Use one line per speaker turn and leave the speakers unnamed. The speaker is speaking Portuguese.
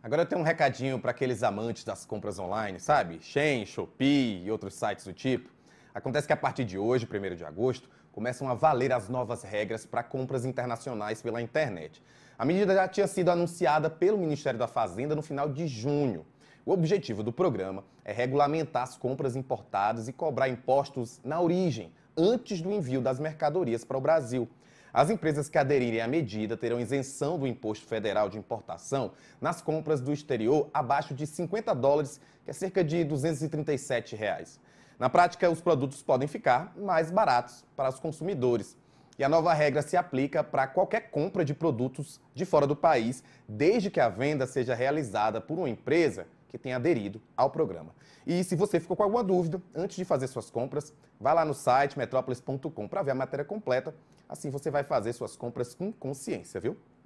Agora eu tenho um recadinho para aqueles amantes das compras online, sabe? Shein, Shopee e outros sites do tipo. Acontece que a partir de hoje, 1 de agosto, começam a valer as novas regras para compras internacionais pela internet. A medida já tinha sido anunciada pelo Ministério da Fazenda no final de junho. O objetivo do programa é regulamentar as compras importadas e cobrar impostos na origem, antes do envio das mercadorias para o Brasil. As empresas que aderirem à medida terão isenção do Imposto Federal de Importação nas compras do exterior abaixo de 50 dólares, que é cerca de 237 reais. Na prática, os produtos podem ficar mais baratos para os consumidores. E a nova regra se aplica para qualquer compra de produtos de fora do país, desde que a venda seja realizada por uma empresa que tem aderido ao programa. E se você ficou com alguma dúvida, antes de fazer suas compras, vá lá no site metrópolis.com para ver a matéria completa. Assim você vai fazer suas compras com consciência, viu?